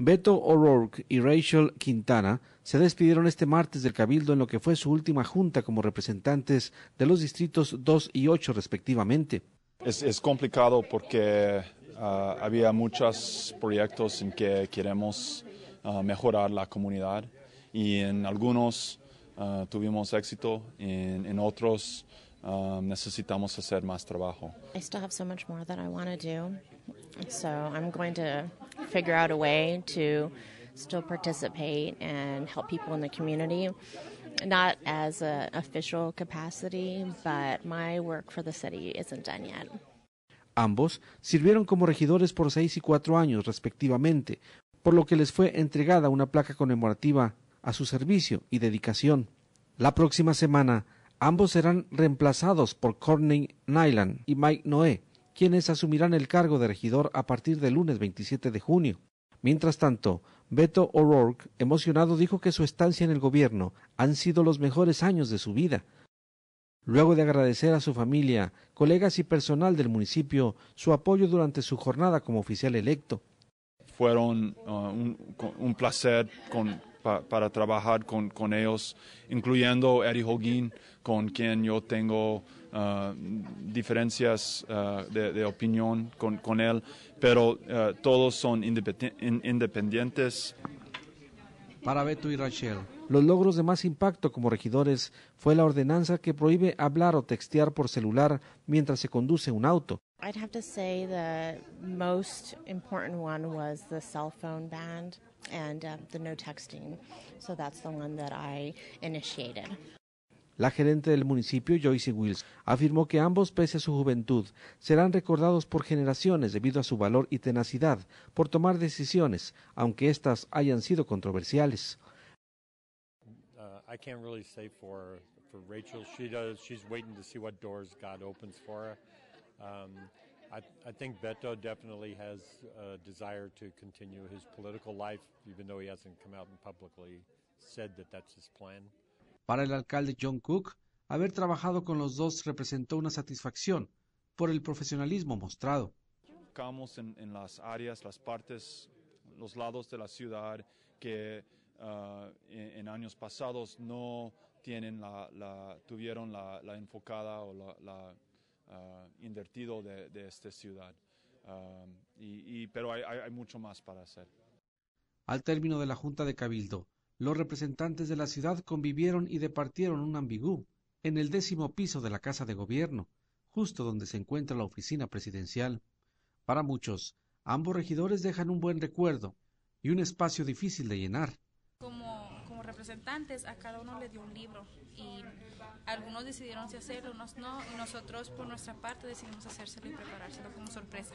Beto O'Rourke y Rachel Quintana se despidieron este martes del Cabildo en lo que fue su última junta como representantes de los distritos 2 y 8 respectivamente. Es, complicado porque ah, había muchos proyectos en que queremos ah, mejorar la comunidad y en algunos ah, tuvimos éxito, en, en otros necesitamos hacer más trabajo figure out a way to still participate and help people in the community. Not as official capacity, but my work for the city isn't done yet. Ambos sirvieron como regidores por seis y cuatro años respectivamente, por lo que les fue entregada una placa conmemorativa a su servicio y dedicación. La próxima semana, ambos serán reemplazados por Courtney Nyland y Mike Noé, quienes asumirán el cargo de regidor a partir del lunes 27 de junio. Mientras tanto, Beto O'Rourke, emocionado, dijo que su estancia en el gobierno han sido los mejores años de su vida. Luego de agradecer a su familia, colegas y personal del municipio su apoyo durante su jornada como oficial electo. Fueron uh, un, un, placer con, para trabajar con, ellos, incluyendo Eddie Hogan, con quien yo tengo ah, diferencias ah, de, opinión con, con él, pero ah, todos son independientes. Para Beto y Rachel. Los logros de más impacto como regidores fue la ordenanza que prohíbe hablar o textear por celular mientras se conduce un auto. La gerente del municipio, Joyce Wills, afirmó que ambos, pese a su juventud, serán recordados por generaciones debido a su valor y tenacidad por tomar decisiones, aunque éstas hayan sido controversiales. I can't really say for for Rachel. She does. She's waiting to see what doors God opens for her. Um, I, I, think Beto definitely has a desire to continue his political life, even though he hasn't come out and publicly said that that's his plan. Para el alcalde John Cook, haber trabajado con los dos representó una satisfacción por el profesionalismo mostrado. Buscamos en, en las áreas, las partes, los lados de la ciudad que Ah, en, años pasados no tienen la, tuvieron la, enfocada o la, ah, invertido de, esta ciudad. Ah, y, pero hay, hay mucho más para hacer. Al término de la Junta de Cabildo, los representantes de la ciudad convivieron y departieron un ambigú en el décimo piso de la Casa de Gobierno, justo donde se encuentra la oficina presidencial. Para muchos, ambos regidores dejan un buen recuerdo y un espacio difícil de llenar representantes a cada uno le dio un libro y algunos decidieron si hacerlo, unos no, y nosotros por nuestra parte decidimos hacérselo y preparárselo como sorpresa.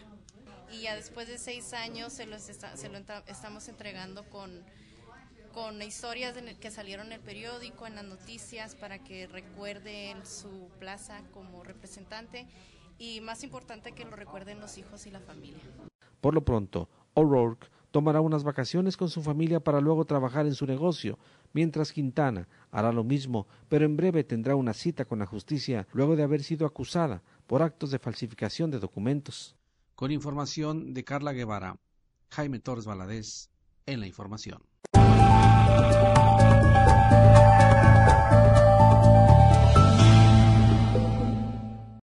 Y ya después de seis años se, lo estamos entregando con con historias que salieron en el periódico, en las noticias, para que recuerden su plaza como representante y más importante que lo recuerden los hijos y la familia. Por lo pronto, O'Rourke tomará unas vacaciones con su familia para luego trabajar en su negocio, mientras Quintana hará lo mismo, pero en breve tendrá una cita con la justicia luego de haber sido acusada por actos de falsificación de documentos. Con información de Carla Guevara, Jaime Torres Valadez, en la información.